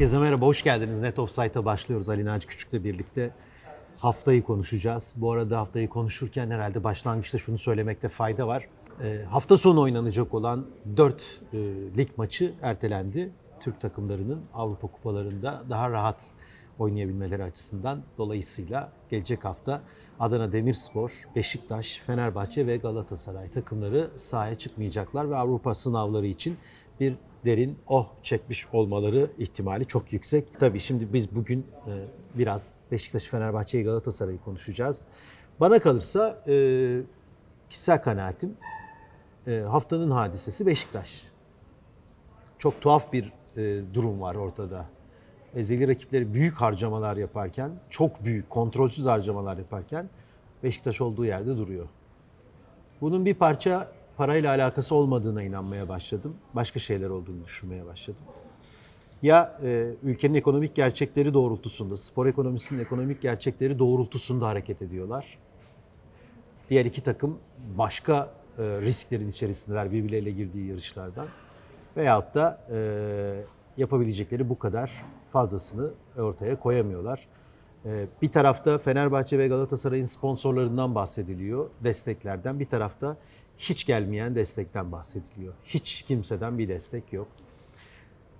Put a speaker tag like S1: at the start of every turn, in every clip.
S1: Herkese merhaba, hoş geldiniz. Net Offside'a başlıyoruz. Ali Naci Küçük'le birlikte haftayı konuşacağız. Bu arada haftayı konuşurken herhalde başlangıçta şunu söylemekte fayda var. E, hafta sonu oynanacak olan 4 e, lig maçı ertelendi. Türk takımlarının Avrupa kupalarında daha rahat oynayabilmeleri açısından. Dolayısıyla gelecek hafta Adana Demirspor, Beşiktaş, Fenerbahçe ve Galatasaray takımları sahaya çıkmayacaklar ve Avrupa sınavları için bir derin oh çekmiş olmaları ihtimali çok yüksek. Tabii şimdi biz bugün e, biraz Beşiktaş, fenerbahçe Galatasaray'ı konuşacağız. Bana kalırsa e, kişisel kanaatim e, haftanın hadisesi Beşiktaş. Çok tuhaf bir durum var ortada. Ezeli rakipleri büyük harcamalar yaparken, çok büyük, kontrolsüz harcamalar yaparken Beşiktaş olduğu yerde duruyor. Bunun bir parça parayla alakası olmadığına inanmaya başladım. Başka şeyler olduğunu düşünmeye başladım. Ya e, ülkenin ekonomik gerçekleri doğrultusunda, spor ekonomisinin ekonomik gerçekleri doğrultusunda hareket ediyorlar. Diğer iki takım başka e, risklerin içerisindeler birbirleriyle girdiği yarışlardan. Veyahut da e, yapabilecekleri bu kadar fazlasını ortaya koyamıyorlar. E, bir tarafta Fenerbahçe ve Galatasaray'ın sponsorlarından bahsediliyor, desteklerden. Bir tarafta hiç gelmeyen destekten bahsediliyor. Hiç kimseden bir destek yok.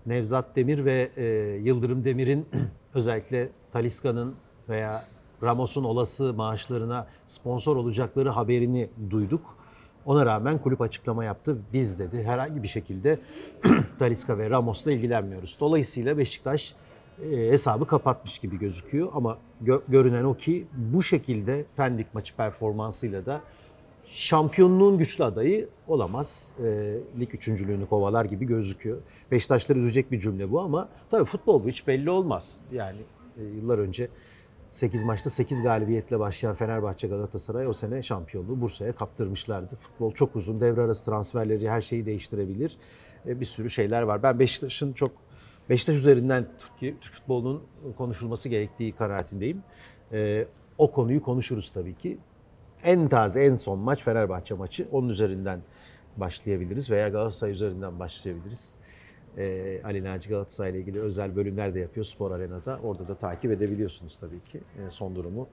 S1: Nevzat Demir ve e, Yıldırım Demir'in özellikle Taliska'nın veya Ramos'un olası maaşlarına sponsor olacakları haberini duyduk. Ona rağmen kulüp açıklama yaptı. Biz dedi herhangi bir şekilde Taliska ve Ramos'la ilgilenmiyoruz. Dolayısıyla Beşiktaş e, hesabı kapatmış gibi gözüküyor ama gö- görünen o ki bu şekilde Pendik maçı performansıyla da şampiyonluğun güçlü adayı olamaz. E, lig üçüncülüğünü kovalar gibi gözüküyor. Beşiktaşları üzecek bir cümle bu ama tabii futbol bu hiç belli olmaz. Yani e, yıllar önce 8 maçta 8 galibiyetle başlayan Fenerbahçe Galatasaray o sene şampiyonluğu Bursa'ya kaptırmışlardı. Futbol çok uzun, devre arası transferleri her şeyi değiştirebilir. E, bir sürü şeyler var. Ben Beşiktaş'ın çok Beşiktaş üzerinden Türk, futbolunun konuşulması gerektiği kanaatindeyim. E, o konuyu konuşuruz tabii ki en taze, en son maç Fenerbahçe maçı. Onun üzerinden başlayabiliriz veya Galatasaray üzerinden başlayabiliriz. E, Ali Naci Galatasaray ile ilgili özel bölümler de yapıyor Spor Arena'da. Orada da takip edebiliyorsunuz tabii ki e, son durumu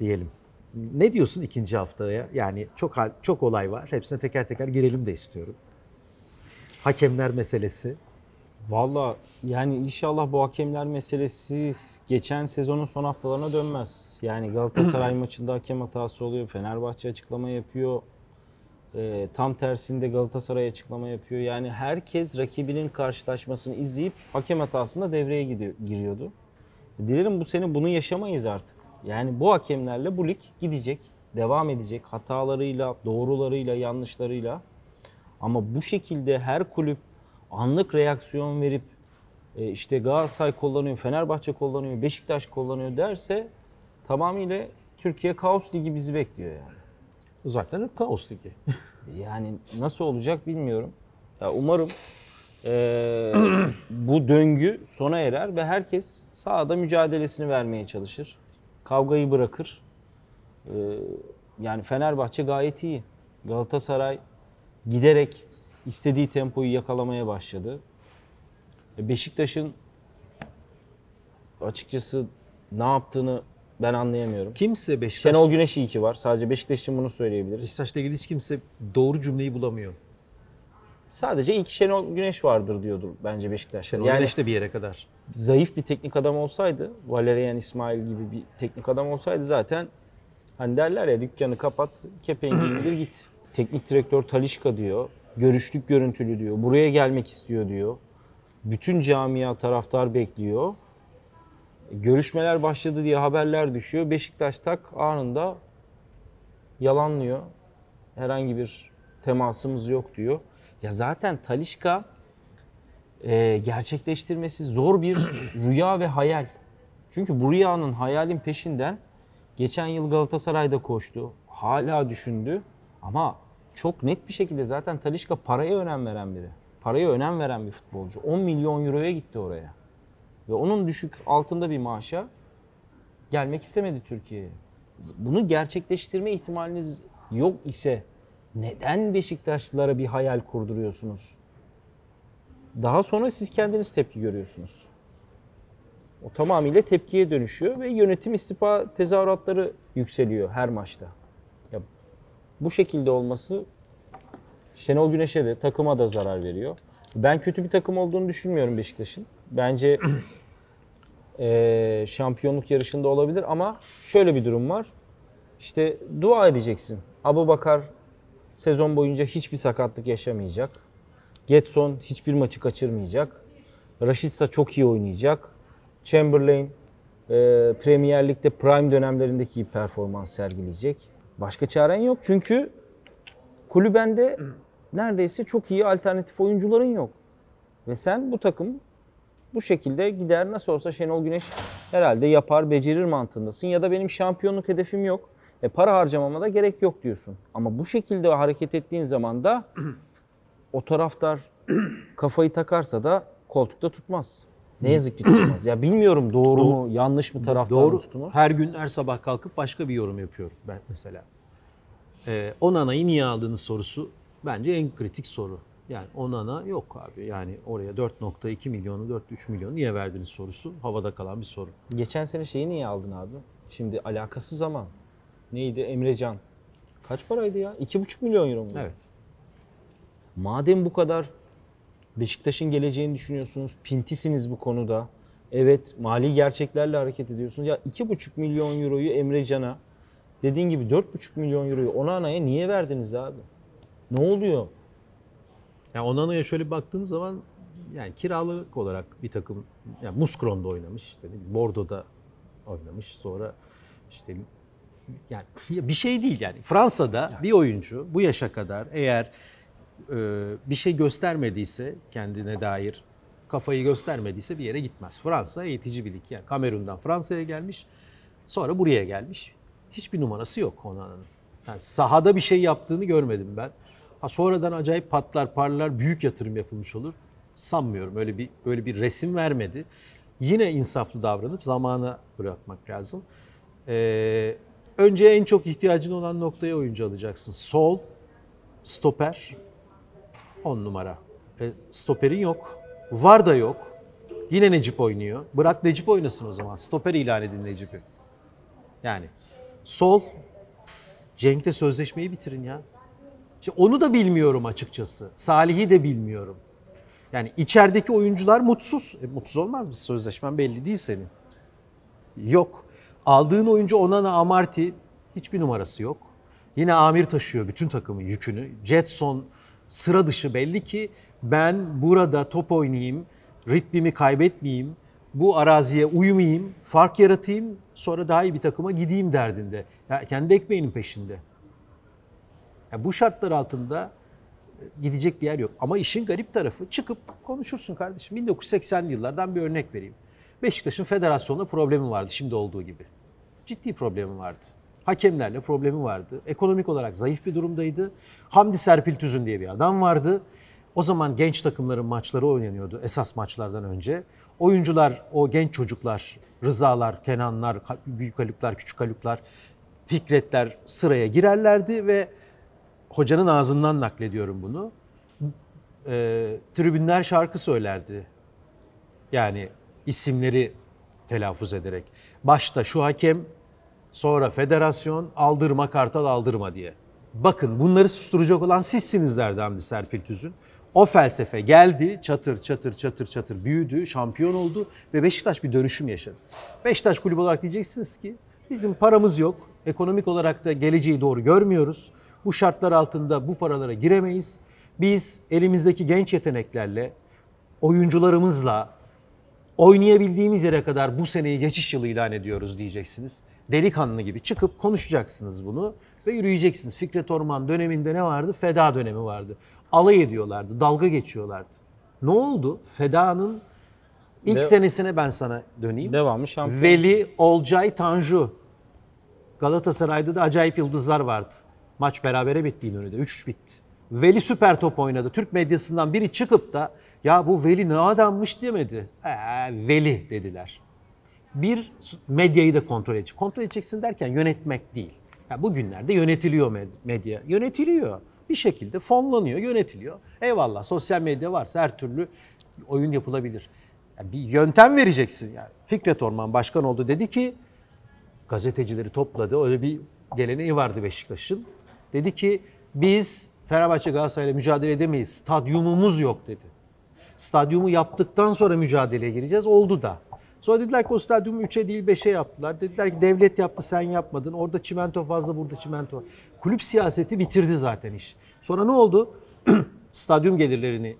S1: diyelim. Ne diyorsun ikinci haftaya? Yani çok çok
S2: olay var. Hepsine teker teker girelim de istiyorum. Hakemler meselesi. Valla yani inşallah bu hakemler meselesi geçen sezonun son haftalarına dönmez. Yani Galatasaray maçında hakem hatası oluyor. Fenerbahçe açıklama yapıyor. E, tam tersinde Galatasaray açıklama yapıyor. Yani herkes rakibinin karşılaşmasını izleyip hakem hatasında devreye gidiyor, giriyordu. Dilerim bu sene bunu yaşamayız artık. Yani bu hakemlerle bu lig gidecek, devam edecek hatalarıyla, doğrularıyla, yanlışlarıyla. Ama bu şekilde her kulüp anlık reaksiyon verip e, işte Galatasaray kullanıyor, Fenerbahçe kullanıyor, Beşiktaş kullanıyor derse tamamıyla Türkiye Kaos Ligi bizi bekliyor yani. Zaten hep Kaos Ligi. yani nasıl olacak bilmiyorum. Ya umarım e, bu döngü sona erer ve herkes sahada mücadelesini vermeye çalışır. Kavgayı bırakır. E, yani Fenerbahçe gayet iyi. Galatasaray giderek istediği tempoyu yakalamaya başladı. E, Beşiktaş'ın açıkçası ne yaptığını ben anlayamıyorum. Kimse Beşiktaş... Şenol Güneş iyi ki var. Sadece Beşiktaş için bunu söyleyebiliriz. Beşiktaş'la ilgili hiç kimse doğru cümleyi bulamıyor. Sadece ilk Şenol Güneş vardır diyordur bence Beşiktaş. Şenol yani, Güneş de bir yere kadar. Zayıf bir teknik adam olsaydı, Valerian İsmail gibi bir teknik adam olsaydı zaten hani derler ya dükkanı kapat, kepengi indir git. Teknik direktör Talişka diyor. Görüştük görüntülü diyor. Buraya gelmek istiyor diyor. Bütün camia taraftar bekliyor. Görüşmeler başladı diye haberler düşüyor. Beşiktaş tak anında yalanlıyor. Herhangi bir temasımız yok diyor. Ya zaten Talişka e, gerçekleştirmesi zor bir rüya ve hayal. Çünkü bu rüyanın hayalin peşinden geçen yıl Galatasaray'da koştu. Hala düşündü ama çok net bir şekilde zaten Talişka paraya önem veren biri paraya önem veren bir futbolcu. 10 milyon euroya gitti oraya. Ve onun düşük altında bir maaşa gelmek istemedi Türkiye'ye. Bunu gerçekleştirme ihtimaliniz yok ise neden Beşiktaşlılara bir hayal kurduruyorsunuz? Daha sonra siz kendiniz tepki görüyorsunuz. O tamamıyla tepkiye dönüşüyor ve yönetim istifa tezahüratları yükseliyor her maçta. Ya, bu şekilde olması Şenol Güneş'e de takıma da zarar veriyor. Ben kötü bir takım olduğunu düşünmüyorum Beşiktaş'ın. Bence e, şampiyonluk yarışında olabilir ama şöyle bir durum var. İşte dua edeceksin. Abu Bakar sezon boyunca hiçbir sakatlık yaşamayacak. Getson hiçbir maçı kaçırmayacak. Raşitsa çok iyi oynayacak. Chamberlain e, Premier Lig'de prime dönemlerindeki performans sergileyecek. Başka çaren yok çünkü Kulübende neredeyse çok iyi alternatif oyuncuların yok. Ve sen bu takım bu şekilde gider nasıl olsa Şenol Güneş herhalde yapar, becerir mantığındasın. Ya da benim şampiyonluk hedefim yok. E para harcamama da gerek yok diyorsun. Ama bu şekilde hareket ettiğin zaman da o taraftar kafayı takarsa da koltukta tutmaz. Ne yazık ki tutmaz. Ya bilmiyorum doğru, mu, yanlış mı taraftar doğru. mı tutmaz. Her
S1: gün her sabah kalkıp başka bir yorum yapıyorum ben mesela e, Onana'yı niye aldığınız sorusu bence en kritik soru. Yani Onana yok abi. Yani oraya 4.2
S2: milyonu, 4.3 milyonu niye verdiniz sorusu havada kalan bir soru. Geçen sene şeyi niye aldın abi? Şimdi alakasız ama neydi Emrecan? Kaç paraydı ya? 2,5 milyon euro mu? Evet. Madem bu kadar Beşiktaş'ın geleceğini düşünüyorsunuz, pintisiniz bu konuda. Evet, mali gerçeklerle hareket ediyorsunuz. Ya 2,5 milyon euroyu Emrecan'a Dediğin gibi 4,5 milyon euroyu Onana'ya niye verdiniz abi? Ne oluyor? Ya Yani Onana'ya şöyle baktığın zaman yani kiralık
S1: olarak bir takım yani Muskron'da oynamış dedim. Bordo'da oynamış. Sonra işte yani bir şey değil yani. Fransa'da yani. bir oyuncu bu yaşa kadar eğer e, bir şey göstermediyse kendine dair kafayı göstermediyse bir yere gitmez. Fransa eğitici bir lig. Yani Kamerun'dan Fransa'ya gelmiş. Sonra buraya gelmiş hiçbir numarası yok Hona'nın. Yani sahada bir şey yaptığını görmedim ben. Ha sonradan acayip patlar parlar büyük yatırım yapılmış olur. Sanmıyorum öyle bir öyle bir resim vermedi. Yine insaflı davranıp zamanı bırakmak lazım. Ee, önce en çok ihtiyacın olan noktaya oyuncu alacaksın. Sol, stoper, on numara. E, stoperin yok. Var da yok. Yine Necip oynuyor. Bırak Necip oynasın o zaman. Stoper ilan edin Necip'i. Yani Sol, Cenk'te sözleşmeyi bitirin ya. İşte onu da bilmiyorum açıkçası. Salih'i de bilmiyorum. Yani içerideki oyuncular mutsuz. E, mutsuz olmaz mı? Sözleşmen belli değil senin. Yok. Aldığın oyuncu Onana Amarti hiçbir numarası yok. Yine Amir taşıyor bütün takımın yükünü. Jetson sıra dışı belli ki ben burada top oynayayım, ritmimi kaybetmeyeyim, bu araziye uyumayayım, fark yaratayım, sonra daha iyi bir takıma gideyim derdinde. Yani kendi ekmeğinin peşinde. Yani bu şartlar altında e, gidecek bir yer yok. Ama işin garip tarafı çıkıp konuşursun kardeşim. 1980'li yıllardan bir örnek vereyim. Beşiktaş'ın federasyonla problemi vardı şimdi olduğu gibi. Ciddi problemi vardı. Hakemlerle problemi vardı. Ekonomik olarak zayıf bir durumdaydı. Hamdi Serpil Tüzün diye bir adam vardı. O zaman genç takımların maçları oynanıyordu esas maçlardan önce. Oyuncular, o genç çocuklar, Rızalar, Kenanlar, Büyük Haluklar, Küçük Haluklar, Fikretler sıraya girerlerdi ve hocanın ağzından naklediyorum bunu. E, tribünler şarkı söylerdi. Yani isimleri telaffuz ederek. Başta şu hakem, sonra federasyon, aldırma kartal aldırma diye. Bakın bunları susturacak olan sizsiniz derdi Hamdi Serpil Tüzün. O felsefe geldi, çatır çatır çatır çatır büyüdü, şampiyon oldu ve Beşiktaş bir dönüşüm yaşadı. Beşiktaş kulübü olarak diyeceksiniz ki bizim paramız yok, ekonomik olarak da geleceği doğru görmüyoruz. Bu şartlar altında bu paralara giremeyiz. Biz elimizdeki genç yeteneklerle, oyuncularımızla oynayabildiğimiz yere kadar bu seneyi geçiş yılı ilan ediyoruz diyeceksiniz. Delikanlı gibi çıkıp konuşacaksınız bunu ve yürüyeceksiniz. Fikret Orman döneminde ne vardı? Feda dönemi vardı alay ediyorlardı, dalga geçiyorlardı. Ne oldu? Feda'nın ilk De- senesine ben sana
S2: döneyim. Devamı şampiyon.
S1: Veli, Olcay, Tanju. Galatasaray'da da acayip yıldızlar vardı. Maç berabere bitti İnönü'de. 3-3 bitti. Veli süper top oynadı. Türk medyasından biri çıkıp da ya bu Veli ne adammış demedi. Ee, Veli dediler. Bir medyayı da kontrol edecek. Kontrol edeceksin derken yönetmek değil. Ya bugünlerde yönetiliyor medya. Yönetiliyor bir şekilde fonlanıyor, yönetiliyor. Eyvallah sosyal medya varsa her türlü oyun yapılabilir. Yani bir yöntem vereceksin yani. Fikret Orman başkan oldu dedi ki gazetecileri topladı. Öyle bir geleneği vardı Beşiktaş'ın. Dedi ki biz Fenerbahçe Galatasaray'la mücadele edemeyiz. Stadyumumuz yok dedi. Stadyumu yaptıktan sonra mücadeleye gireceğiz. Oldu da. Sonra dediler ki o stadyumu 3'e değil 5'e yaptılar. Dediler ki devlet yaptı sen yapmadın. Orada çimento fazla burada çimento Kulüp siyaseti bitirdi zaten iş. Sonra ne oldu? Stadyum gelirlerini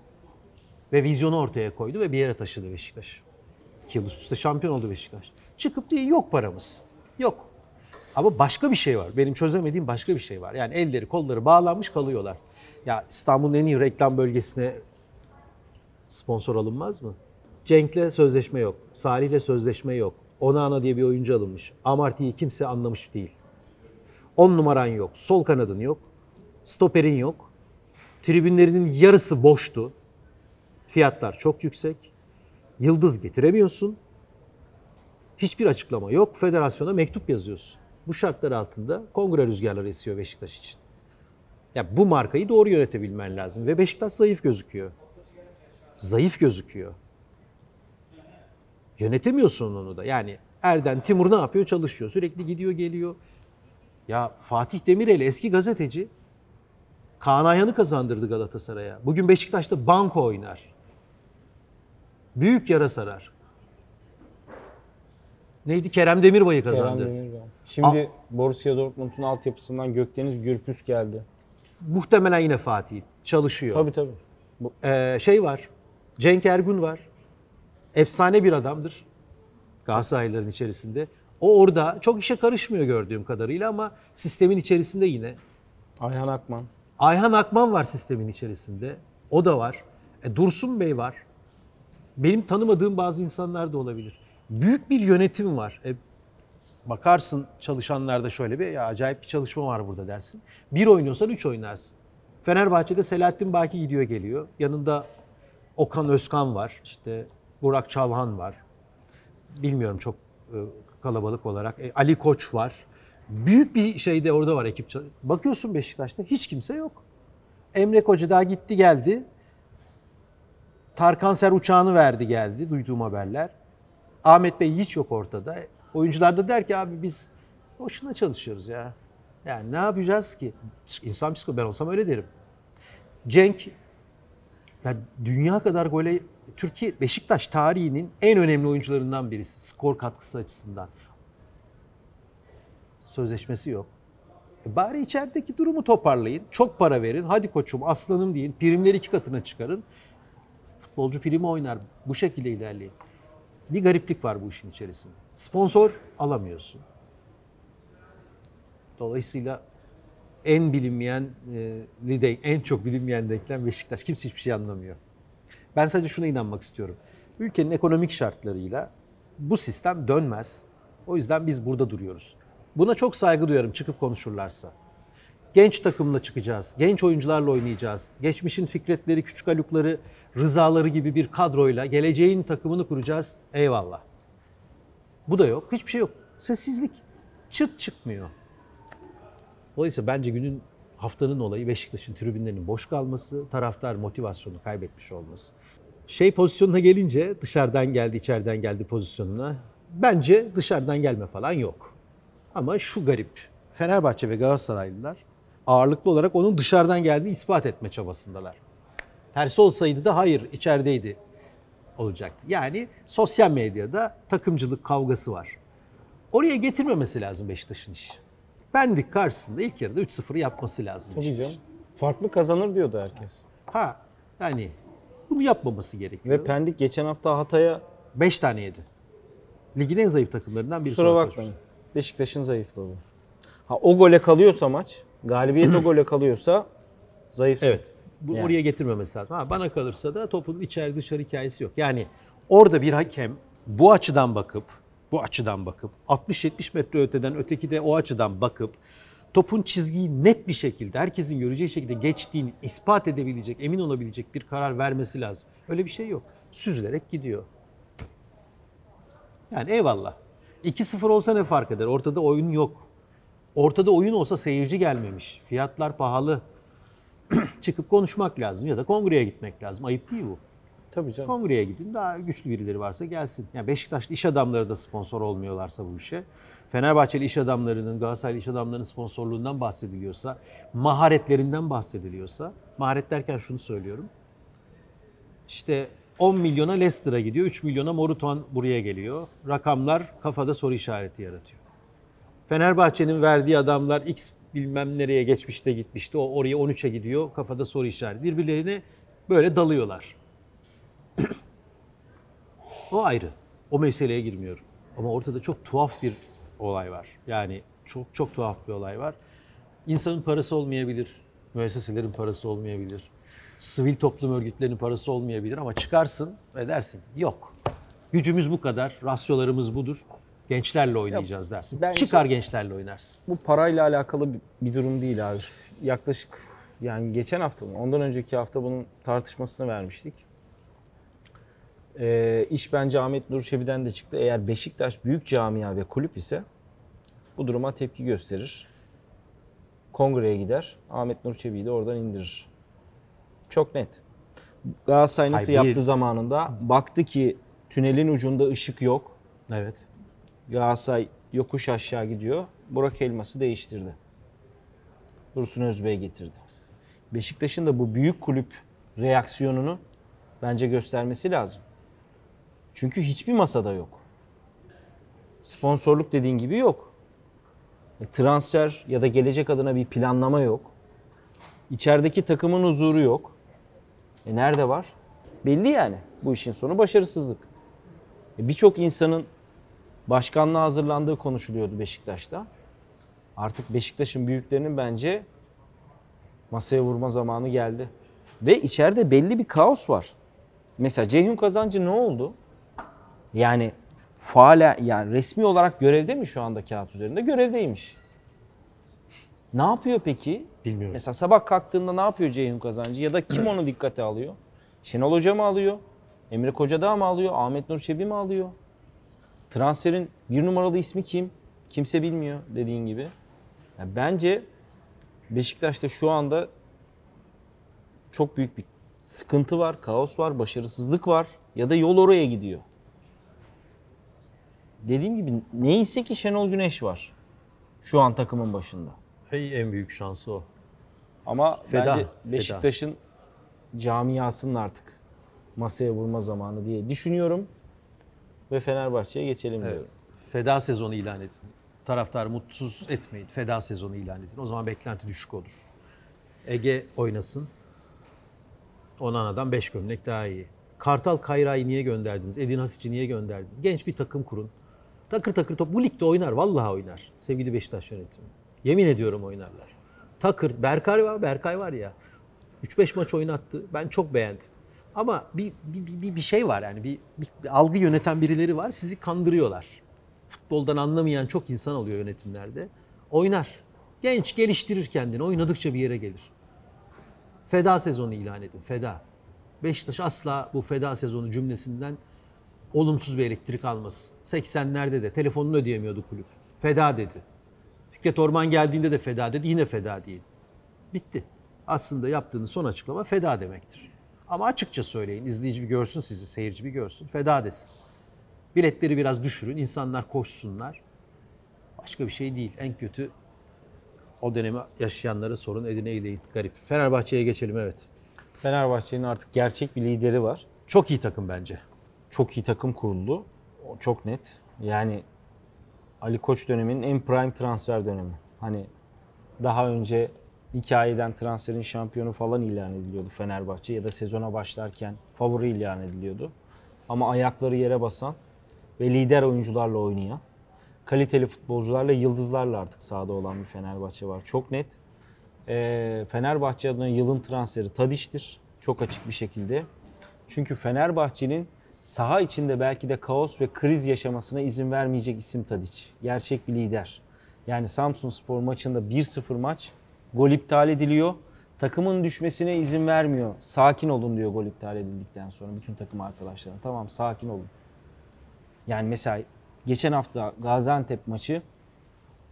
S1: ve vizyonu ortaya koydu ve bir yere taşıdı Beşiktaş. İki yıl üst üste şampiyon oldu Beşiktaş. Çıkıp diye yok paramız. Yok. Ama başka bir şey var. Benim çözemediğim başka bir şey var. Yani elleri kolları bağlanmış kalıyorlar. Ya İstanbul'un en iyi reklam bölgesine sponsor alınmaz mı? Cenk'le sözleşme yok. Salih'le sözleşme yok. Onana diye bir oyuncu alınmış. Amartiyi kimse anlamış değil. on numaran yok. Sol kanadın yok. Stoperin yok. Tribünlerinin yarısı boştu. Fiyatlar çok yüksek. Yıldız getiremiyorsun. Hiçbir açıklama yok. Federasyona mektup yazıyorsun. Bu şartlar altında kongre rüzgarları esiyor Beşiktaş için. Ya bu markayı doğru yönetebilmen lazım ve Beşiktaş zayıf gözüküyor. Zayıf gözüküyor. Yönetemiyorsun onu da. Yani Erden Timur ne yapıyor? Çalışıyor. Sürekli gidiyor geliyor. Ya Fatih Demirel eski gazeteci Kaan Ayhan'ı kazandırdı Galatasaray'a. Bugün Beşiktaş'ta banko oynar.
S2: Büyük yara sarar. Neydi? Kerem Demirbay'ı kazandı. Kerem Demirbay. Şimdi A- Borussia Dortmund'un altyapısından Gökdeniz Gürpüz geldi. Muhtemelen yine Fatih çalışıyor. Tabii tabii. Bu- ee, şey var. Cenk Ergün var
S1: efsane bir adamdır Galatasaraylıların içerisinde. O orada çok işe karışmıyor gördüğüm kadarıyla ama sistemin içerisinde yine. Ayhan Akman. Ayhan Akman var sistemin içerisinde. O da var. E, Dursun Bey var. Benim tanımadığım bazı insanlar da olabilir. Büyük bir yönetim var. E, bakarsın çalışanlarda şöyle bir ya acayip bir çalışma var burada dersin. Bir oynuyorsan üç oynarsın. Fenerbahçe'de Selahattin Baki gidiyor geliyor. Yanında Okan Özkan var. İşte Burak Çalhan var. Bilmiyorum çok e, kalabalık olarak. E, Ali Koç var. Büyük bir şey de orada var ekip. Bakıyorsun Beşiktaş'ta hiç kimse yok. Emre Koca daha gitti geldi. Tarkan Ser uçağını verdi geldi duyduğum haberler. Ahmet Bey hiç yok ortada. Oyuncular da der ki abi biz boşuna çalışıyoruz ya. Yani ne yapacağız ki? İnsan psiko ben olsam öyle derim. Cenk yani dünya kadar gole Türkiye Beşiktaş tarihinin en önemli oyuncularından birisi skor katkısı açısından. Sözleşmesi yok. E bari içerideki durumu toparlayın. Çok para verin. Hadi koçum aslanım deyin. Primleri iki katına çıkarın. Futbolcu primi oynar. Bu şekilde ilerleyin. Bir gariplik var bu işin içerisinde. Sponsor alamıyorsun. Dolayısıyla en bilinmeyen, e, en çok bilinmeyen denklem Beşiktaş. Kimse hiçbir şey anlamıyor. Ben sadece şuna inanmak istiyorum. Ülkenin ekonomik şartlarıyla bu sistem dönmez. O yüzden biz burada duruyoruz. Buna çok saygı duyarım çıkıp konuşurlarsa. Genç takımla çıkacağız, genç oyuncularla oynayacağız. Geçmişin Fikretleri, Küçük Halukları, Rızaları gibi bir kadroyla geleceğin takımını kuracağız. Eyvallah. Bu da yok, hiçbir şey yok. Sessizlik. Çıt çıkmıyor. Dolayısıyla bence günün haftanın olayı Beşiktaş'ın tribünlerinin boş kalması, taraftar motivasyonu kaybetmiş olması. Şey pozisyonuna gelince dışarıdan geldi, içeriden geldi pozisyonuna. Bence dışarıdan gelme falan yok. Ama şu garip. Fenerbahçe ve Galatasaraylılar ağırlıklı olarak onun dışarıdan geldiğini ispat etme çabasındalar. Tersi olsaydı da hayır içerideydi olacaktı. Yani sosyal medyada takımcılık kavgası var. Oraya getirmemesi lazım Beşiktaş'ın işi. Bendik karşısında ilk yarıda 3-0 yapması lazım. Tabii canım. Farklı kazanır diyordu herkes. Ha yani bunu yapmaması gerekiyor. Ve Pendik geçen hafta
S2: Hatay'a 5 tane yedi. Ligin en zayıf takımlarından biri. Kusura bakmayın. Beşiktaş'ın zayıflığı bu. Ha o gole kalıyorsa maç, galibiyet o gole kalıyorsa zayıfsın. Evet. Bu yani. oraya getirmemesi lazım.
S1: Ha bana kalırsa da topun içeri dışarı hikayesi yok. Yani orada bir hakem bu açıdan bakıp bu açıdan bakıp 60-70 metre öteden öteki de o açıdan bakıp topun çizgiyi net bir şekilde herkesin göreceği şekilde geçtiğini ispat edebilecek, emin olabilecek bir karar vermesi lazım. Öyle bir şey yok. Süzülerek gidiyor. Yani eyvallah. 2-0 olsa ne fark eder? Ortada oyun yok. Ortada oyun olsa seyirci gelmemiş. Fiyatlar pahalı. Çıkıp konuşmak lazım ya da kongreye gitmek lazım. Ayıp değil bu. Tabii canım. Kongreye gidin. Daha güçlü birileri varsa gelsin. Yani Beşiktaşlı iş adamları da sponsor olmuyorlarsa bu işe. Fenerbahçeli iş adamlarının, Galatasaraylı iş adamlarının sponsorluğundan bahsediliyorsa, maharetlerinden bahsediliyorsa, maharet derken şunu söylüyorum. İşte 10 milyona Leicester'a gidiyor, 3 milyona Moruton buraya geliyor. Rakamlar kafada soru işareti yaratıyor. Fenerbahçe'nin verdiği adamlar X bilmem nereye geçmişte gitmişti. O oraya 13'e gidiyor. Kafada soru işareti. Birbirlerine böyle dalıyorlar o ayrı. O meseleye girmiyorum. Ama ortada çok tuhaf bir olay var. Yani çok çok tuhaf bir olay var. İnsanın parası olmayabilir. Müesseselerin parası olmayabilir. Sivil toplum örgütlerinin parası olmayabilir ama çıkarsın ve dersin yok. Gücümüz bu kadar, rasyolarımız budur. Gençlerle oynayacağız dersin. Ben Çıkar işte,
S2: gençlerle oynarsın. Bu parayla alakalı bir, bir durum değil abi. Yaklaşık yani geçen hafta mı? Ondan önceki hafta bunun tartışmasını vermiştik. E, iş bence Ahmet Nur Çebi'den de çıktı. Eğer Beşiktaş büyük camia ve kulüp ise bu duruma tepki gösterir. Kongreye gider. Ahmet Nur Çebi'yi de oradan indirir. Çok net. Galatasaray nasıl Hayır, yaptı bir... zamanında? Baktı ki tünelin ucunda ışık yok. Evet. Galatasaray yokuş aşağı gidiyor. Burak Elmas'ı değiştirdi. Dursun Özbey'e getirdi. Beşiktaş'ın da bu büyük kulüp reaksiyonunu bence göstermesi lazım. Çünkü hiçbir masada yok. Sponsorluk dediğin gibi yok. E, transfer ya da gelecek adına bir planlama yok. İçerideki takımın huzuru yok. E nerede var? Belli yani. Bu işin sonu başarısızlık. E, Birçok insanın başkanlığa hazırlandığı konuşuluyordu Beşiktaş'ta. Artık Beşiktaş'ın büyüklerinin bence masaya vurma zamanı geldi. Ve içeride belli bir kaos var. Mesela Ceyhun Kazancı ne oldu? Yani faale yani resmi olarak görevde mi şu anda kağıt üzerinde? Görevdeymiş. Ne yapıyor peki? Bilmiyorum. Mesela sabah kalktığında ne yapıyor Ceyhun Kazancı ya da kim onu dikkate alıyor? Şenol Hoca mı alıyor? Emre Kocadağ mı alıyor? Ahmet Nur Çebi mi alıyor? Transferin bir numaralı ismi kim? Kimse bilmiyor dediğin gibi. Yani bence Beşiktaş'ta şu anda çok büyük bir sıkıntı var, kaos var, başarısızlık var ya da yol oraya gidiyor dediğim gibi neyse ki Şenol Güneş var. Şu an takımın başında. Hey en büyük şansı o. Ama feda, bence Beşiktaş'ın camiasının artık masaya vurma zamanı diye düşünüyorum.
S1: Ve Fenerbahçe'ye geçelim evet. diyorum. Feda sezonu ilan edin. Taraftar mutsuz etmeyin. Feda sezonu ilan edin. O zaman beklenti düşük olur. Ege oynasın. Onana'dan 5 gömlek daha iyi. Kartal Kayra'yı niye gönderdiniz? Edin Hasic'i niye gönderdiniz? Genç bir takım kurun. Takır takır top. Bu ligde oynar. Vallahi oynar. Sevgili Beşiktaş yönetimi. Yemin ediyorum oynarlar. Takır. Berkay var. Berkay var ya. 3-5 maç oynattı. Ben çok beğendim. Ama bir bir, bir, bir şey var yani bir, bir, bir algı yöneten birileri var sizi kandırıyorlar. Futboldan anlamayan çok insan oluyor yönetimlerde. Oynar. Genç geliştirir kendini. Oynadıkça bir yere gelir. Feda sezonu ilan edin. Feda. Beşiktaş asla bu feda sezonu cümlesinden olumsuz bir elektrik almasın. 80'lerde de telefonunu ödeyemiyordu kulüp. Feda dedi. Fikret Orman geldiğinde de feda dedi. Yine feda değil. Bitti. Aslında yaptığınız son açıklama feda demektir. Ama açıkça söyleyin. izleyici bir görsün sizi, seyirci bir görsün. Feda desin. Biletleri biraz düşürün. insanlar koşsunlar. Başka bir şey değil. En kötü o dönemi yaşayanlara sorun edineyleyin. Garip. Fenerbahçe'ye
S2: geçelim evet. Fenerbahçe'nin artık gerçek bir lideri var. Çok iyi takım bence çok iyi takım kuruldu. O çok net. Yani Ali Koç döneminin en prime transfer dönemi. Hani daha önce hikayeden transferin şampiyonu falan ilan ediliyordu Fenerbahçe ya da sezona başlarken favori ilan ediliyordu. Ama ayakları yere basan ve lider oyuncularla oynayan, kaliteli futbolcularla, yıldızlarla artık sahada olan bir Fenerbahçe var. Çok net. E, Fenerbahçe adına yılın transferi Tadiş'tir. Çok açık bir şekilde. Çünkü Fenerbahçe'nin saha içinde belki de kaos ve kriz yaşamasına izin vermeyecek isim Tadic. Gerçek bir lider. Yani Samsun Spor maçında 1-0 maç. Gol iptal ediliyor. Takımın düşmesine izin vermiyor. Sakin olun diyor gol iptal edildikten sonra bütün takım arkadaşlarına. Tamam sakin olun. Yani mesela geçen hafta Gaziantep maçı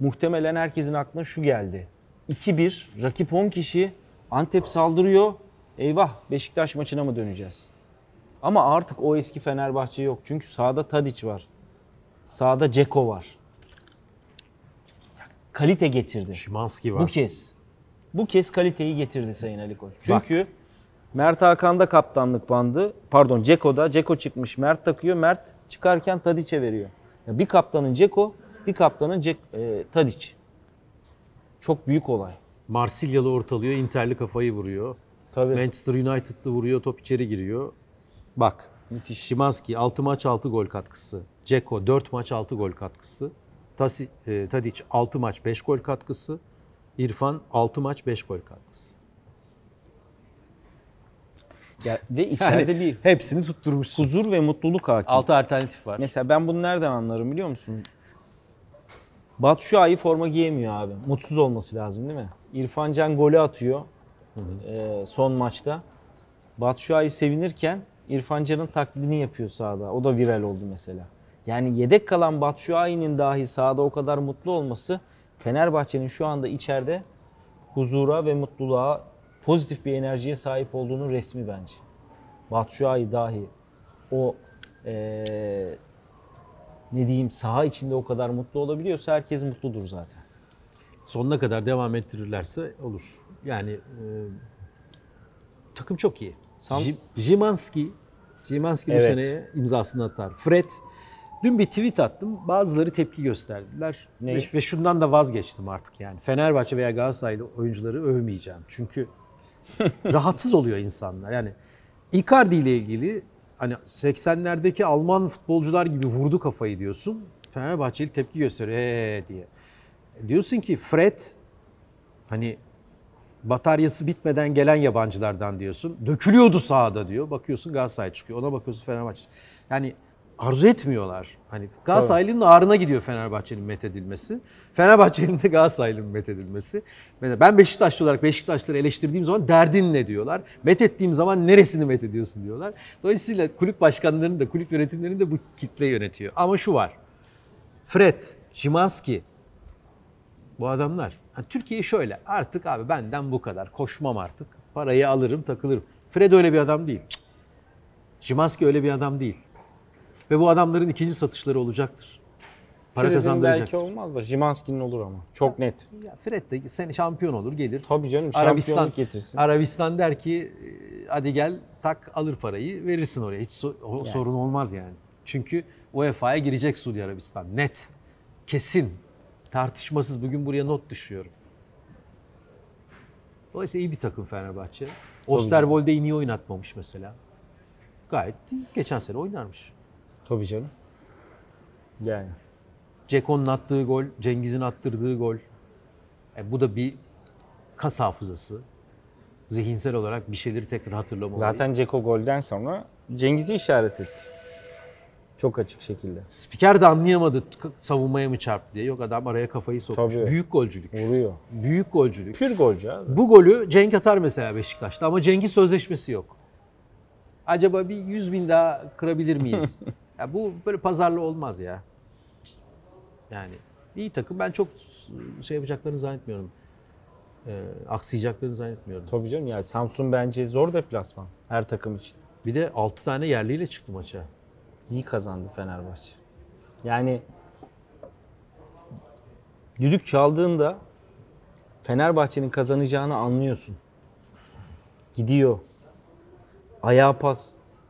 S2: muhtemelen herkesin aklına şu geldi. 2-1 rakip 10 kişi Antep saldırıyor. Eyvah Beşiktaş maçına mı döneceğiz? Ama artık o eski Fenerbahçe yok. Çünkü sağda Tadic var. Sağda Ceko var. kalite getirdi. Şimanski var. Bu kez. Bu kez kaliteyi getirdi Sayın Ali Koç. Çünkü Bak. Mert Hakan'da kaptanlık bandı. Pardon Ceko'da. Ceko çıkmış. Mert takıyor. Mert çıkarken Tadic'e veriyor. Ya bir kaptanın Ceko, bir kaptanın Cek, e, Tadic. Çok büyük olay. Marsilyalı ortalıyor, Inter'li kafayı vuruyor.
S1: Tabii. Manchester United'lı vuruyor, top içeri giriyor. Bak. Müthiş. Şimanski 6 maç 6 gol katkısı. Ceko 4 maç 6 gol katkısı. Tasi, e, Tadic 6 maç 5 gol katkısı. İrfan 6 maç 5 gol katkısı.
S2: Ya, ve içeride yani bir hepsini tutturmuş. Huzur ve mutluluk hakim. 6 alternatif var. Mesela ben bunu nereden anlarım biliyor musun? Batu şu ayı forma giyemiyor abi. Mutsuz olması lazım değil mi? İrfan Can golü atıyor hı hı. E, son maçta. Batu şu ayı sevinirken İrfan Can'ın taklidini yapıyor sahada. O da viral oldu mesela. Yani yedek kalan Batshuayi'nin dahi sahada o kadar mutlu olması Fenerbahçe'nin şu anda içeride huzura ve mutluluğa pozitif bir enerjiye sahip olduğunu resmi bence. Batshuayi dahi o ee, ne diyeyim saha içinde o kadar mutlu olabiliyorsa herkes mutludur
S1: zaten. Sonuna kadar devam ettirirlerse olur. Yani e, takım çok iyi. Sam Jimanski Jimanski evet. bu sene imzasını atar. Fred Dün bir tweet attım. Bazıları tepki gösterdiler. Ne? Ve, ve şundan da vazgeçtim artık yani. Fenerbahçe veya Galatasaraylı oyuncuları övmeyeceğim. Çünkü rahatsız oluyor insanlar. Yani Icardi ile ilgili hani 80'lerdeki Alman futbolcular gibi vurdu kafayı diyorsun. Fenerbahçeli tepki gösteriyor ee diye. Diyorsun ki Fred hani bataryası bitmeden gelen yabancılardan diyorsun. Dökülüyordu sahada diyor. Bakıyorsun Galatasaray çıkıyor. Ona bakıyorsun Fenerbahçe. Yani arzu etmiyorlar. Hani Galatasaraylı'nın ağrına gidiyor Fenerbahçe'nin methedilmesi. Fenerbahçe'nin de Galatasaraylı'nın methedilmesi. Ben Beşiktaşlı olarak Beşiktaşları eleştirdiğim zaman derdin ne diyorlar. Methettiğim zaman neresini methediyorsun diyorlar. Dolayısıyla kulüp başkanlarının da kulüp yönetimlerinin de bu kitle yönetiyor. Ama şu var. Fred, Şimanski, bu adamlar. Yani Türkiye şöyle artık abi benden bu kadar koşmam artık. Parayı alırım takılırım. Fred öyle bir adam değil. Jimanski öyle bir adam değil. Ve bu adamların ikinci satışları olacaktır.
S2: Para Fred'in kazandıracaktır. belki
S1: olmaz da Jimanski'nin olur ama. Çok net. Ya Fred de sen şampiyon olur gelir. Tabii canım Arabistan, şampiyonluk getirsin. Arabistan der ki e, hadi gel tak alır parayı verirsin oraya. Hiç so- yani. sorun olmaz yani. Çünkü UEFA'ya girecek Suudi Arabistan. Net. Kesin tartışmasız bugün buraya not düşüyorum. Dolayısıyla iyi bir takım Fenerbahçe. Osterwolde'yi niye oynatmamış mesela? Gayet geçen sene oynarmış.
S2: Tabii canım. Yani.
S1: Ceko'nun attığı gol, Cengiz'in attırdığı gol. E, bu da bir kas hafızası. Zihinsel olarak bir şeyleri tekrar hatırlama. Zaten Ceko golden sonra Cengiz'i işaret etti. Çok açık şekilde. Spiker de anlayamadı savunmaya mı çarptı diye. Yok adam araya kafayı sokmuş. Tabii. Büyük golcülük. Vuruyor. Büyük golcülük. Pür golcü abi. Bu golü Cenk atar mesela Beşiktaş'ta ama Cenk'in sözleşmesi yok. Acaba bir 100 bin daha kırabilir miyiz? ya bu böyle pazarlı olmaz ya. Yani iyi takım. Ben çok
S2: şey yapacaklarını zannetmiyorum. E, aksayacaklarını zannetmiyorum. Tabii canım ya Samsun bence zor deplasman her takım için. Bir de 6 tane yerliyle çıktı maça iyi kazandı Fenerbahçe. Yani düdük çaldığında Fenerbahçe'nin kazanacağını anlıyorsun. Gidiyor. Ayağa pas.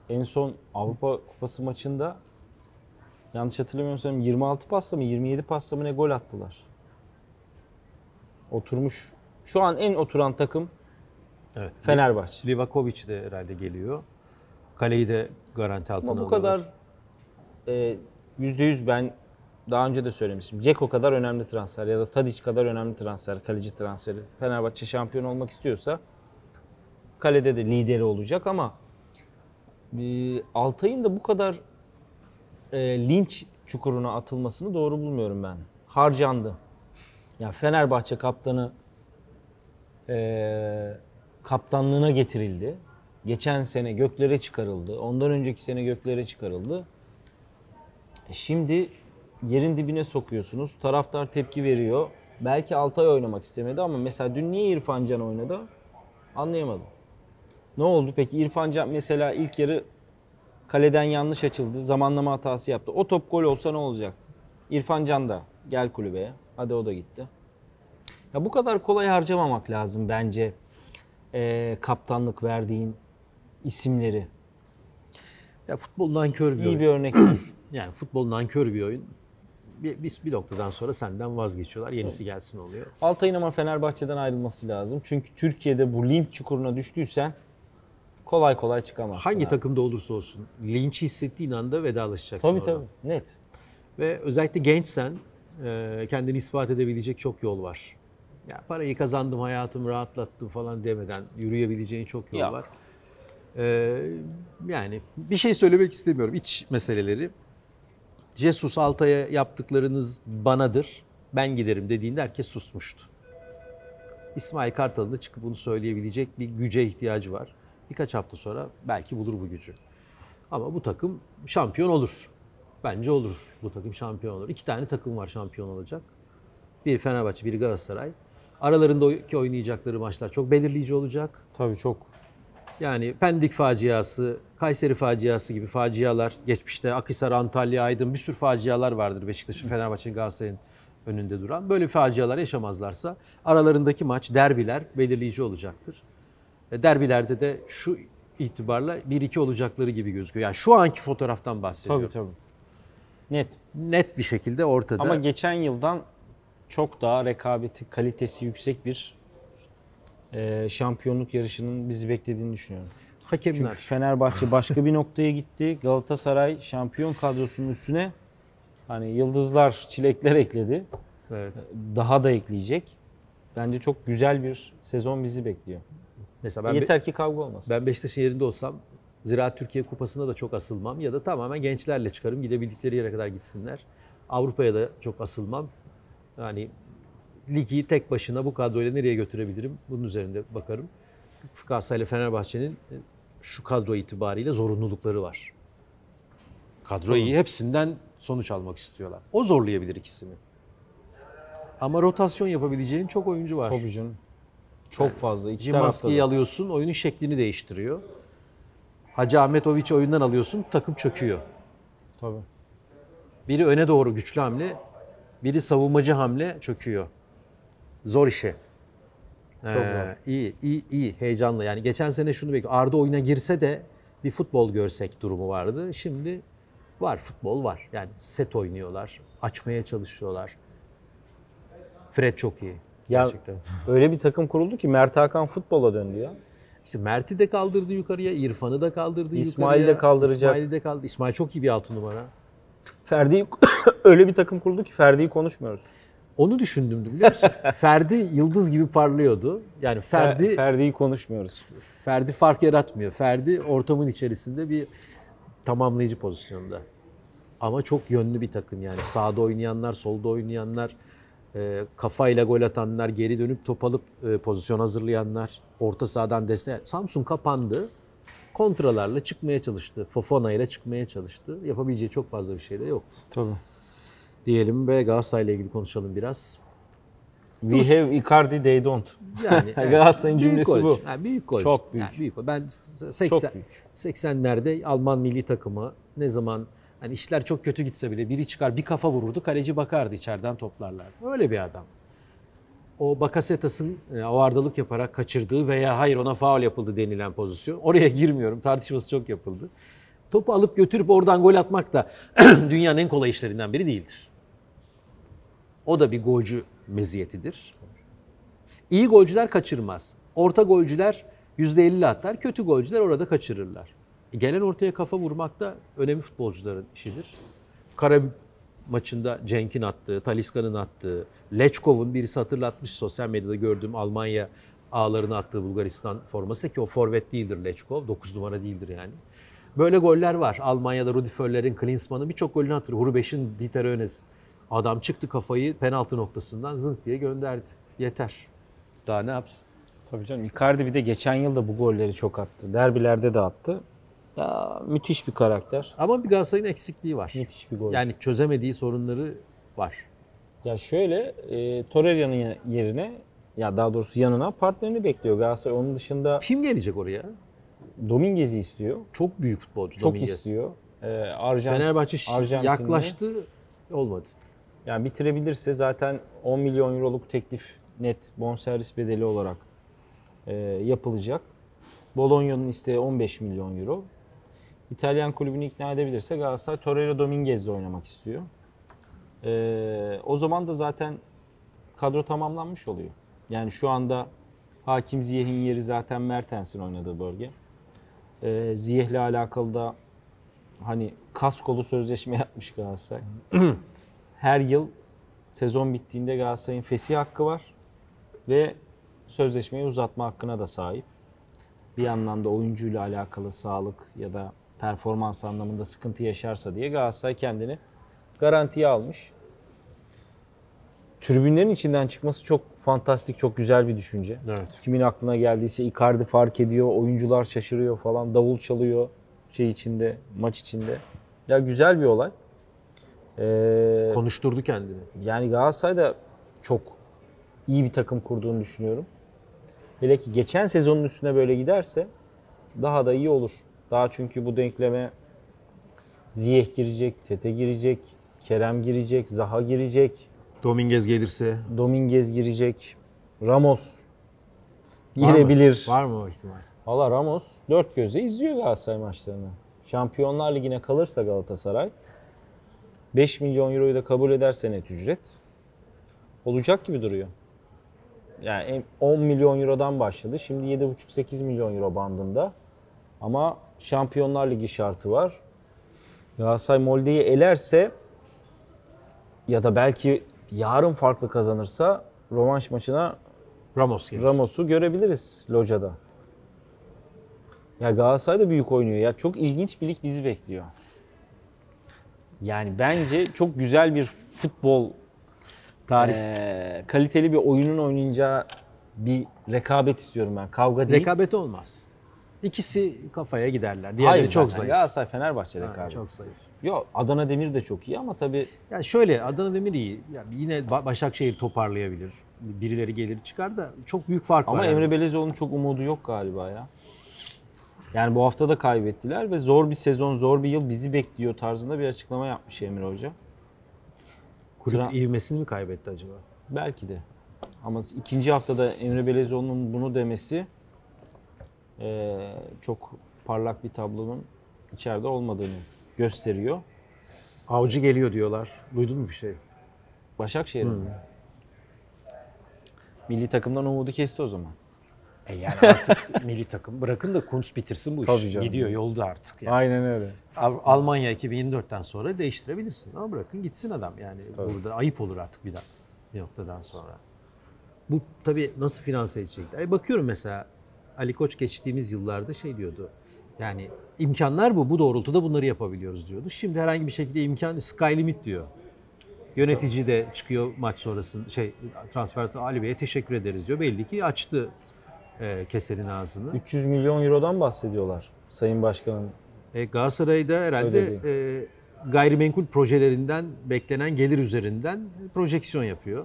S2: En son Avrupa Kupası maçında yanlış hatırlamıyorsam 26 pasla mı 27 pasla mı ne gol attılar. Oturmuş. Şu an en oturan takım evet, Fenerbahçe. Livakovic de herhalde geliyor. Kaleyi de garanti altına alıyorlar. Bu kadar ee, yüzde yüz ben daha önce de söylemiştim. Ceko kadar önemli transfer ya da Tadic kadar önemli transfer, kaleci transferi. Fenerbahçe şampiyon olmak istiyorsa kalede de lideri olacak ama e, Altay'ın da bu kadar e, linç çukuruna atılmasını doğru bulmuyorum ben. Harcandı. Ya yani Fenerbahçe kaptanı e, kaptanlığına getirildi. Geçen sene göklere çıkarıldı. Ondan önceki sene göklere çıkarıldı. E şimdi yerin dibine sokuyorsunuz. Taraftar tepki veriyor. Belki Altay oynamak istemedi ama mesela dün niye İrfan Can oynadı? Anlayamadım. Ne oldu peki? İrfan Can mesela ilk yarı kaleden yanlış açıldı. Zamanlama hatası yaptı. O top gol olsa ne olacaktı? İrfan Can da gel kulübeye. Hadi o da gitti. Ya bu kadar kolay harcamamak lazım bence e, kaptanlık verdiğin isimleri. Ya futboldan kör bir İyi bir örnek.
S1: Yani futbol nankör bir oyun. Bir, bir, bir noktadan sonra senden vazgeçiyorlar. Yenisi
S2: gelsin oluyor. Altay'ın ama Fenerbahçe'den ayrılması lazım. Çünkü Türkiye'de bu linç çukuruna düştüysen kolay kolay çıkamazsın. Hangi abi. takımda olursa olsun linçi hissettiğin anda
S1: vedalaşacaksın. Tabii oradan. tabii. Net. Ve özellikle gençsen e, kendini ispat edebilecek çok yol var. Ya parayı kazandım, hayatımı rahatlattım falan demeden yürüyebileceğin çok yol Yok. var. Ee, yani bir şey söylemek istemiyorum iç meseleleri. Jesus Altay'a yaptıklarınız banadır, ben giderim dediğinde herkes susmuştu. İsmail Kartal'ın da çıkıp bunu söyleyebilecek bir güce ihtiyacı var. Birkaç hafta sonra belki bulur bu gücü. Ama bu takım şampiyon olur. Bence olur. Bu takım şampiyon olur. İki tane takım var şampiyon olacak. Bir Fenerbahçe, bir Galatasaray. Aralarındaki oynayacakları maçlar çok belirleyici olacak. Tabii çok. Yani Pendik faciası, Kayseri faciası gibi facialar, geçmişte Akhisar, Antalya, Aydın bir sürü facialar vardır Beşiktaş'ın, Fenerbahçe'nin, Galatasaray'ın önünde duran. Böyle facialar yaşamazlarsa aralarındaki maç, derbiler belirleyici olacaktır. E, derbilerde de şu itibarla 1-2 olacakları gibi gözüküyor. Yani şu anki fotoğraftan bahsediyorum. Tabii
S2: tabii. Net. Net bir şekilde ortada. Ama geçen yıldan çok daha rekabeti, kalitesi yüksek bir e, şampiyonluk yarışının bizi beklediğini düşünüyorum. Hakemler. Çünkü Fenerbahçe başka bir noktaya gitti. Galatasaray şampiyon kadrosunun üstüne hani yıldızlar, çilekler ekledi. Evet. Daha da ekleyecek. Bence çok güzel bir sezon bizi bekliyor. Mesela ben Yeter ki
S1: kavga olmasın. Ben Beşiktaş'ın yerinde olsam Ziraat Türkiye Kupası'na da çok asılmam ya da tamamen gençlerle çıkarım. Gidebildikleri yere kadar gitsinler. Avrupa'ya da çok asılmam. Yani ligi tek başına bu kadroyla nereye götürebilirim? Bunun üzerinde bakarım. Galatasaray ile Fenerbahçe'nin e, şu kadro itibariyle zorunlulukları var. Kadroyu Zorun. hepsinden sonuç almak istiyorlar. O zorlayabilir ikisini. Ama rotasyon yapabileceğin çok oyuncu var. Tabii canım.
S2: Çok fazla. İki Cimaski'yi
S1: alıyorsun, oyunun şeklini değiştiriyor. Hacı Ahmetoviç'i oyundan alıyorsun, takım çöküyor. Tabii. Biri öne doğru güçlü hamle, biri savunmacı hamle çöküyor. Zor işi. Çok ee, zor. İyi, iyi, iyi. Heyecanlı. Yani geçen sene şunu bekliyorum. Arda oyuna girse de bir futbol görsek durumu vardı. Şimdi var,
S2: futbol var. Yani set oynuyorlar. Açmaya çalışıyorlar. Fred çok iyi. Ya gerçekten. öyle bir takım kuruldu ki Mert Hakan futbola döndü ya. İşte
S1: Mert'i de kaldırdı yukarıya, İrfan'ı da kaldırdı İsmail yukarıya. De kaldıracak. İsmail de kaldıracak. İsmail çok iyi bir altı numara.
S2: Ferdi öyle bir takım kuruldu ki Ferdi'yi konuşmuyoruz. Onu düşündüm biliyor musun?
S1: Ferdi yıldız gibi parlıyordu. Yani Ferdi... Fer,
S2: Ferdi'yi konuşmuyoruz.
S1: Ferdi fark yaratmıyor. Ferdi ortamın içerisinde bir tamamlayıcı pozisyonda. Ama çok yönlü bir takım yani. Sağda oynayanlar, solda oynayanlar, e, kafayla gol atanlar, geri dönüp top alıp e, pozisyon hazırlayanlar, orta sahadan destek. Samsun kapandı. Kontralarla çıkmaya çalıştı. Fofana ile çıkmaya çalıştı. Yapabileceği çok fazla bir şey de yoktu. Tabii diyelim ve Galatasaray'la ilgili konuşalım biraz. We Dur. have
S2: Icardi, they don't. Yani, Galatasaray'ın cümlesi golcü. bu. Yani büyük golcü. Çok büyük. Yani
S1: büyük. Ben 80 büyük. 80'lerde Alman milli takımı ne zaman hani işler çok kötü gitse bile biri çıkar bir kafa vururdu kaleci bakardı içeriden toplarlardı. Öyle bir adam. O Bakasetas'ın e, avardalık yaparak kaçırdığı veya hayır ona faul yapıldı denilen pozisyon. Oraya girmiyorum tartışması çok yapıldı. Topu alıp götürüp oradan gol atmak da dünyanın en kolay işlerinden biri değildir. O da bir golcü meziyetidir. İyi golcüler kaçırmaz. Orta golcüler %50 atlar. Kötü golcüler orada kaçırırlar. gelen ortaya kafa vurmak da önemli futbolcuların işidir. Kara maçında Cenk'in attığı, Taliska'nın attığı, Lechkov'un birisi hatırlatmış sosyal medyada gördüğüm Almanya ağlarını attığı Bulgaristan forması ki o forvet değildir Lechkov. 9 numara değildir yani. Böyle goller var. Almanya'da Rudi Völler'in, Klinsmann'ın birçok golünü hatırlıyor. Hurubeş'in, Dieter Önes'in. Adam çıktı kafayı penaltı noktasından zınk diye gönderdi. Yeter. Daha ne yapsın? Tabii canım.
S2: Icardi bir de geçen yıl da bu golleri çok attı. Derbilerde de attı. Ya, müthiş bir karakter.
S1: Ama bir Galatasaray'ın eksikliği var. Müthiş bir gol. Yani çözemediği sorunları
S2: var. Ya şöyle, e, Torreira'nın yerine ya daha doğrusu yanına partnerini bekliyor Galatasaray. Onun dışında kim gelecek oraya? Dominguez'i istiyor. Çok büyük futbolcu Çok Dominguez. istiyor. Ee, Arjant, Fenerbahçe Arjantinli. yaklaştı olmadı. Yani bitirebilirse zaten 10 milyon euroluk teklif net bonservis bedeli olarak e, yapılacak. Bologna'nın isteği 15 milyon euro. İtalyan kulübünü ikna edebilirse Galatasaray Torreira Dominguez'le oynamak istiyor. E, o zaman da zaten kadro tamamlanmış oluyor. Yani şu anda Hakim Ziyeh'in yeri zaten Mertens'in oynadığı bölge. E, Ziyeh'le alakalı da hani kaskolu sözleşme yapmış Galatasaray. her yıl sezon bittiğinde Galatasaray'ın fesih hakkı var ve sözleşmeyi uzatma hakkına da sahip. Bir yandan da oyuncuyla alakalı sağlık ya da performans anlamında sıkıntı yaşarsa diye Galatasaray kendini garantiye almış. Tribünlerin içinden çıkması çok fantastik, çok güzel bir düşünce. Evet. Kimin aklına geldiyse Icardi fark ediyor, oyuncular şaşırıyor falan, davul çalıyor şey içinde, maç içinde. Ya güzel bir olay. Ee, Konuşturdu kendini. Yani Galatasaray'da çok iyi bir takım kurduğunu düşünüyorum. Hele ki geçen sezonun üstüne böyle giderse daha da iyi olur. Daha çünkü bu denkleme Ziyeh girecek, Tete girecek, Kerem girecek, Zaha girecek. Dominguez gelirse. Dominguez girecek. Ramos var girebilir. Mı? Var mı o ihtimal? Valla Ramos dört gözle izliyor Galatasaray maçlarını. Şampiyonlar Ligi'ne kalırsa Galatasaray 5 milyon euroyu da kabul ederse net ücret olacak gibi duruyor. Yani 10 milyon eurodan başladı. Şimdi 7,5-8 milyon euro bandında. Ama Şampiyonlar Ligi şartı var. Galatasaray Molde'yi elerse ya da belki yarın farklı kazanırsa rövanş maçına Ramos gelir. Ramos'u görebiliriz locada. Ya Galatasaray da büyük oynuyor. Ya çok ilginç bir lig bizi bekliyor. Yani bence çok güzel bir futbol tarih e, kaliteli bir oyunun oynayacağı bir rekabet istiyorum ben. Kavga değil. Rekabet olmaz. İkisi kafaya giderler. Diğerleri Hayır, çok zayıf. Galatasaray Fenerbahçe rekabeti. çok zayıf. Yo
S1: Adana Demir de çok iyi ama tabii Ya şöyle Adana Demir iyi. Yani yine Başakşehir toparlayabilir.
S2: Birileri gelir çıkar da
S1: çok büyük fark ama var. Ama Emre yani.
S2: Belezoğlu'nun çok umudu yok galiba ya. Yani bu hafta da kaybettiler ve zor bir sezon, zor bir yıl bizi bekliyor tarzında bir açıklama yapmış Emir Hoca. Kulüp Tra- ivmesini mi kaybetti acaba? Belki de. Ama ikinci haftada Emre Belezoğlu'nun bunu demesi e, çok parlak bir tablonun içeride olmadığını gösteriyor. Avcı geliyor diyorlar. Duydun mu bir şey? Başakşehir'in. Hmm. Milli takımdan umudu kesti o zaman. E yani artık milli
S1: takım bırakın da Kunz bitirsin
S2: bu Tabii iş. Canım. Gidiyor yolda artık. Yani. Aynen
S1: öyle. Almanya 2024'ten sonra değiştirebilirsiniz ama bırakın gitsin adam yani Tabii. burada ayıp olur artık bir, daha, bir noktadan sonra. Bu tabii nasıl finanse edecekler? E bakıyorum mesela Ali Koç geçtiğimiz yıllarda şey diyordu. Yani imkanlar bu. Bu doğrultuda bunları yapabiliyoruz diyordu. Şimdi herhangi bir şekilde imkan sky limit diyor. Yönetici de çıkıyor maç sonrası şey transfer Ali Bey'e teşekkür ederiz diyor. Belli ki açtı e, kesenin ağzını.
S2: 300 milyon
S1: eurodan bahsediyorlar
S2: Sayın Başkanın.
S1: E, Galatasaray'da herhalde e, gayrimenkul projelerinden beklenen gelir üzerinden projeksiyon yapıyor.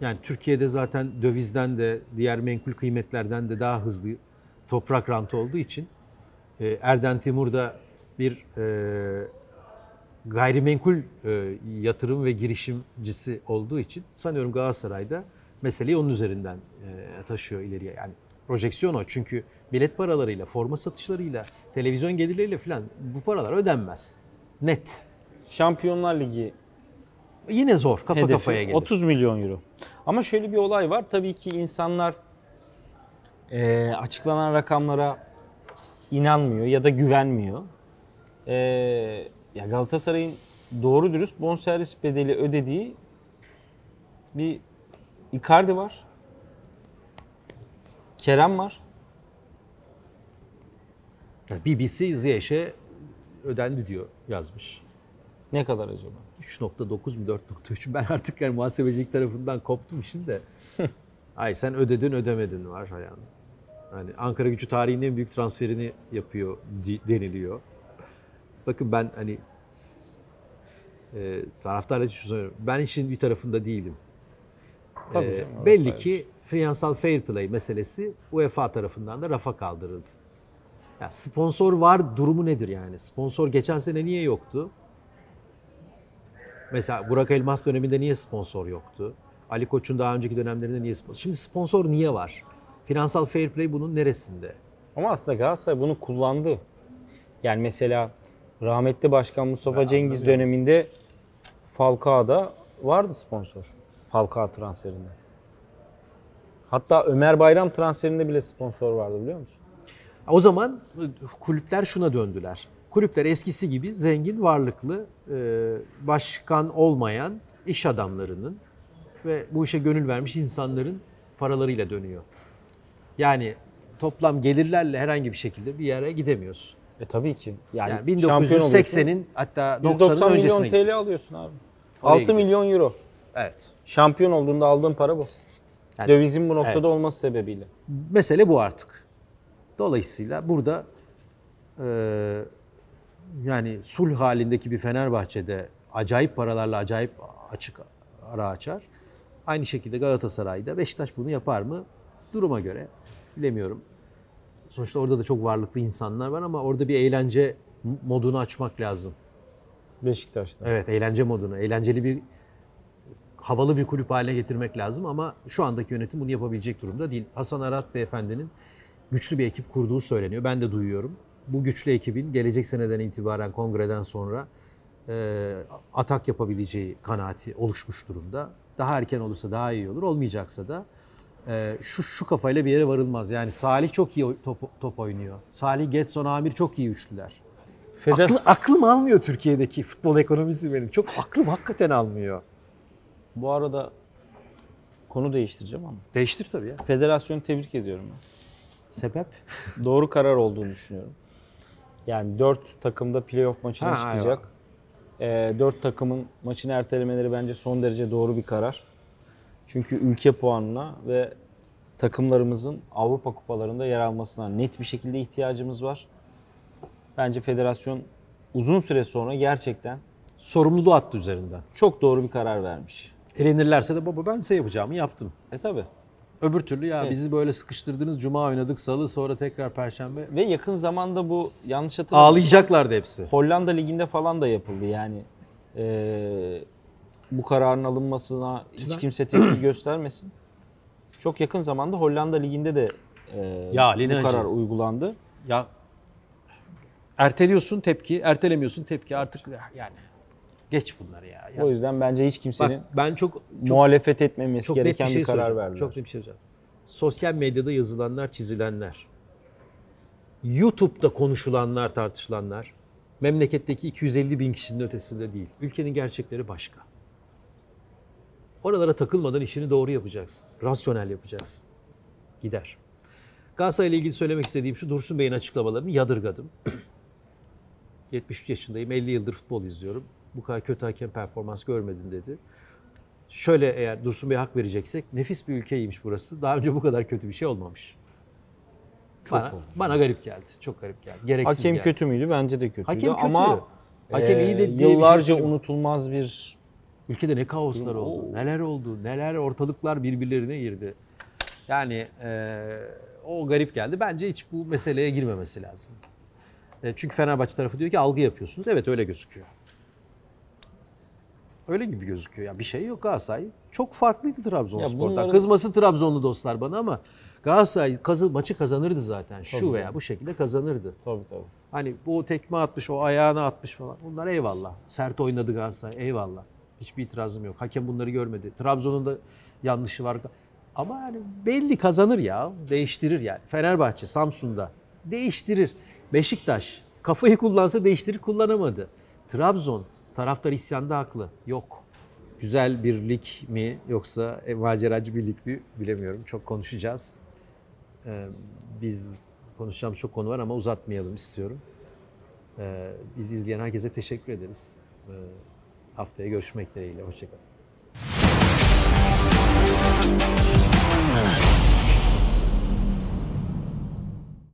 S1: Yani Türkiye'de zaten dövizden de diğer menkul kıymetlerden de daha hızlı toprak rantı olduğu için e, Erden Timur'da bir e, gayrimenkul e, yatırım ve girişimcisi olduğu için sanıyorum Galatasaray'da meseleyi onun üzerinden e, taşıyor ileriye. Yani projeksiyon o. Çünkü bilet paralarıyla, forma satışlarıyla, televizyon gelirleriyle falan bu paralar ödenmez. Net.
S2: Şampiyonlar Ligi yine zor. Kafa hedefi, kafaya gelir. 30 milyon euro. Ama şöyle bir olay var. Tabii ki insanlar e, açıklanan rakamlara inanmıyor ya da güvenmiyor. E, ya Galatasaray'ın doğru dürüst bonservis bedeli ödediği bir Icardi var. Kerem var.
S1: BBC Ziyech'e ödendi diyor yazmış. Ne kadar acaba? 3.9 mu 4.3 ben artık yani muhasebecilik tarafından koptum işin de. Ay sen ödedin ödemedin var yani. Hani Ankara gücü tarihinin en büyük transferini yapıyor deniliyor. Bakın ben hani e, taraftarla hiç Ben işin bir tarafında değilim. Tabii e, belli ki şey. finansal fair play meselesi UEFA tarafından da rafa kaldırıldı. Ya sponsor var durumu nedir yani? Sponsor geçen sene niye yoktu? Mesela Burak Elmas döneminde niye sponsor yoktu? Ali Koç'un
S2: daha önceki dönemlerinde niye sponsor? Şimdi sponsor niye var? Finansal fair play bunun neresinde? Ama aslında Galatasaray bunu kullandı. Yani mesela rahmetli Başkan Mustafa ben Cengiz anlamıyorum. döneminde Falcao'da vardı sponsor. Falcao transferinde. Hatta Ömer Bayram transferinde bile sponsor vardı biliyor musun?
S1: O zaman e, kulüpler şuna döndüler. Kulüpler eskisi gibi zengin, varlıklı, e, başkan olmayan iş adamlarının ve bu işe gönül vermiş insanların paralarıyla dönüyor. Yani toplam gelirlerle
S2: herhangi bir şekilde bir yere gidemiyorsun. E tabii ki. Yani, yani 1980'in hatta 90'ın 190 öncesine milyon TL gitti. alıyorsun abi. Oraya 6 gidiyor. milyon euro. Evet. Şampiyon olduğunda aldığın para bu. Yani, Dövizin bu noktada evet. olması sebebiyle. Mesele bu artık.
S1: Dolayısıyla burada e, yani sul halindeki bir Fenerbahçe'de acayip paralarla acayip açık ara açar. Aynı şekilde Galatasaray'da Beşiktaş bunu yapar mı? Duruma göre bilemiyorum. Sonuçta orada da çok varlıklı insanlar var ama orada bir eğlence modunu açmak lazım. Beşiktaş'ta. Evet, eğlence modunu. Eğlenceli bir havalı bir kulüp haline getirmek lazım ama şu andaki yönetim bunu yapabilecek durumda değil. Hasan Arat beyefendinin güçlü bir ekip kurduğu söyleniyor. Ben de duyuyorum. Bu güçlü ekibin gelecek seneden itibaren kongreden sonra e, atak yapabileceği kanaati oluşmuş durumda. Daha erken olursa daha iyi olur. Olmayacaksa da e, şu şu kafayla bir yere varılmaz. Yani Salih çok iyi top, top oynuyor. Salih, Getson, Amir çok iyi üçlüler. Feder... Aklı, aklım almıyor Türkiye'deki futbol
S2: ekonomisi benim. Çok aklım hakikaten almıyor. Bu arada konu değiştireceğim ama. Değiştir tabii ya. Federasyonu tebrik ediyorum. Ben. Sebep? Doğru karar olduğunu düşünüyorum. Yani 4 takımda playoff maçına ha, çıkacak. Aynen. E, 4 takımın maçını ertelemeleri bence son derece doğru bir karar. Çünkü ülke puanına ve takımlarımızın Avrupa kupalarında yer almasına net bir şekilde ihtiyacımız var. Bence federasyon uzun süre sonra gerçekten sorumluluğu attı üzerinden. Çok doğru bir karar vermiş. Elenirlerse de baba ben size şey yapacağımı
S1: yaptım. E tabi. Öbür türlü ya evet. bizi böyle sıkıştırdınız. Cuma oynadık, salı sonra tekrar perşembe.
S2: Ve yakın zamanda bu yanlış hatırlamıyorum. Ağlayacaklardı hepsi. Hollanda liginde falan da yapıldı yani. Ee, bu kararın alınmasına hiç kimse tepki göstermesin. Çok yakın zamanda Hollanda liginde de e, ya, bu Lina karar Hacı. uygulandı. Ya erteliyorsun tepki, ertelemiyorsun tepki. Artık yani Geç bunları ya. ya. O yüzden bence hiç kimsenin Bak, ben çok, çok muhalefet etmemesi çok gereken bir, şey bir karar verdi. Çok
S1: net bir şey söyleyeceğim. Sosyal medyada yazılanlar, çizilenler, YouTube'da konuşulanlar, tartışılanlar memleketteki 250 bin kişinin ötesinde değil. Ülkenin gerçekleri başka. Oralara takılmadan işini doğru yapacaksın. Rasyonel yapacaksın. Gider. Galatasaray ile ilgili söylemek istediğim şu Dursun Bey'in açıklamalarını yadırgadım. 73 yaşındayım, 50 yıldır futbol izliyorum bu kadar kötü hakem performans görmedim dedi. Şöyle eğer Dursun Bey hak vereceksek nefis bir ülkeymiş burası. Daha önce bu kadar kötü bir şey olmamış. Çok bana, olmuş. bana garip geldi. Çok garip geldi. Gereksiz Hakem geldi. kötü müydü? Bence de kötüydü. Hakem kötü. Ama Hakem e, iyi de diye yıllarca bir şey unutulmaz bir ülkede ne kaoslar Oo. oldu, neler oldu, neler ortalıklar birbirlerine girdi. Yani e, o garip geldi. Bence hiç bu meseleye girmemesi lazım. E, çünkü Fenerbahçe tarafı diyor ki algı yapıyorsunuz. Evet öyle gözüküyor. Öyle gibi gözüküyor. Ya bir şey yok Galatasaray. Çok farklıydı Trabzonspor'dan. Bunların... Kızması Trabzonlu dostlar bana ama Galatasaray kazı, maçı kazanırdı zaten. Şu veya tabii. bu şekilde kazanırdı. Tabii tabii. Hani bu tekme atmış, o ayağına atmış falan. Bunlar eyvallah. Sert oynadı Galatasaray. Eyvallah. Hiçbir itirazım yok. Hakem bunları görmedi. Trabzon'un da yanlışı var. Ama yani belli kazanır ya. Değiştirir yani. Fenerbahçe, Samsun'da değiştirir. Beşiktaş kafayı kullansa değiştirir kullanamadı. Trabzon Taraftar isyanda haklı. Yok. Güzel birlik mi yoksa e, maceracı birlik mi bilemiyorum. Çok konuşacağız. Ee, biz konuşacağımız çok konu var ama uzatmayalım istiyorum. Ee, biz izleyen herkese teşekkür ederiz. Ee, haftaya görüşmek dileğiyle. Hoşçakalın.